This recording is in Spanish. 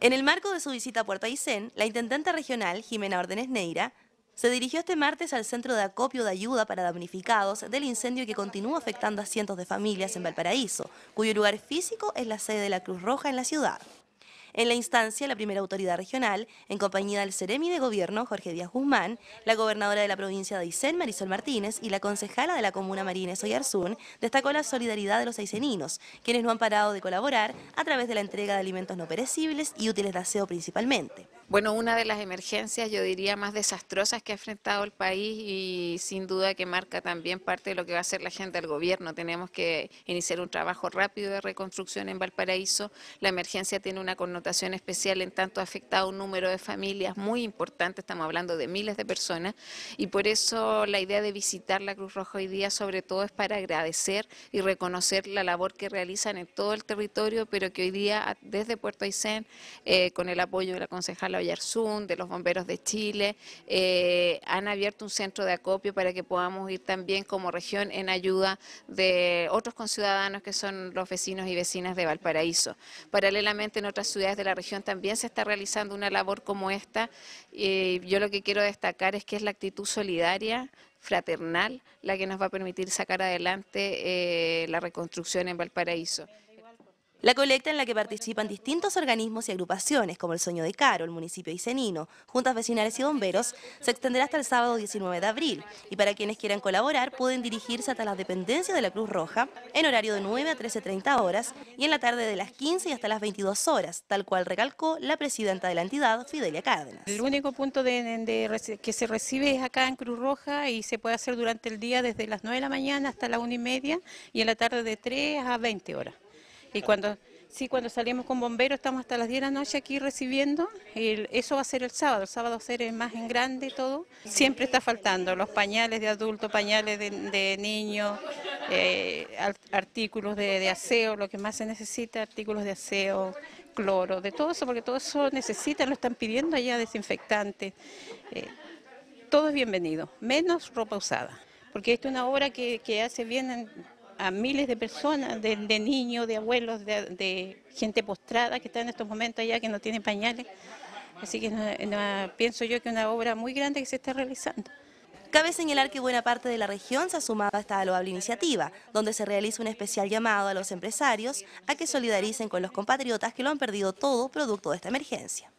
En el marco de su visita a Puerto Aysén, la intendente regional, Jimena Ordenes Neira, se dirigió este martes al Centro de Acopio de Ayuda para Damnificados del incendio que continúa afectando a cientos de familias en Valparaíso, cuyo lugar físico es la sede de la Cruz Roja en la ciudad. En la instancia, la primera autoridad regional, en compañía del Ceremi de Gobierno, Jorge Díaz Guzmán, la gobernadora de la provincia de Aysén, Marisol Martínez, y la concejala de la comuna Marines Oyarzún, destacó la solidaridad de los ayseninos, quienes no han parado de colaborar a través de la entrega de alimentos no perecibles y útiles de aseo principalmente. Bueno, una de las emergencias, yo diría, más desastrosas que ha enfrentado el país y sin duda que marca también parte de lo que va a ser la gente del gobierno. Tenemos que iniciar un trabajo rápido de reconstrucción en Valparaíso. La emergencia tiene una connotación especial en tanto ha afectado a un número de familias muy importante, estamos hablando de miles de personas, y por eso la idea de visitar la Cruz Roja hoy día sobre todo es para agradecer y reconocer la labor que realizan en todo el territorio, pero que hoy día desde Puerto Aysén, eh, con el apoyo de la concejala de los bomberos de Chile. Eh, han abierto un centro de acopio para que podamos ir también como región en ayuda de otros conciudadanos que son los vecinos y vecinas de Valparaíso. Paralelamente en otras ciudades de la región también se está realizando una labor como esta. Y eh, yo lo que quiero destacar es que es la actitud solidaria fraternal la que nos va a permitir sacar adelante eh, la reconstrucción en Valparaíso. La colecta en la que participan distintos organismos y agrupaciones, como el Sueño de Caro, el municipio de Isenino, juntas vecinales y bomberos, se extenderá hasta el sábado 19 de abril. Y para quienes quieran colaborar, pueden dirigirse hasta las dependencias de la Cruz Roja, en horario de 9 a 13.30 horas, y en la tarde de las 15 y hasta las 22 horas, tal cual recalcó la presidenta de la entidad, Fidelia Cárdenas. El único punto de, que se recibe es acá en Cruz Roja y se puede hacer durante el día desde las 9 de la mañana hasta las 1 y media, y en la tarde de 3 a 20 horas. Y cuando, sí, cuando salimos con bomberos estamos hasta las 10 de la noche aquí recibiendo. eso va a ser el sábado, el sábado va a ser más en grande todo. Siempre está faltando los pañales de adultos, pañales de, niños, eh, artículos de, aseo, lo que más se necesita, artículos de aseo, cloro, de todo eso, porque todo eso necesitan, lo están pidiendo allá, desinfectantes. Eh, todo es bienvenido, menos ropa usada, porque esta es una obra que, que hace bien en a miles de personas, de, niños, de abuelos, de, gente postrada que está en estos momentos allá, que no tiene pañales. Así que pienso yo que una obra muy grande que se está realizando. Cabe señalar que buena parte de la región se ha sumado a esta loable iniciativa, donde se realiza un especial llamado a los empresarios a que solidaricen con los compatriotas que lo han perdido todo producto de esta emergencia.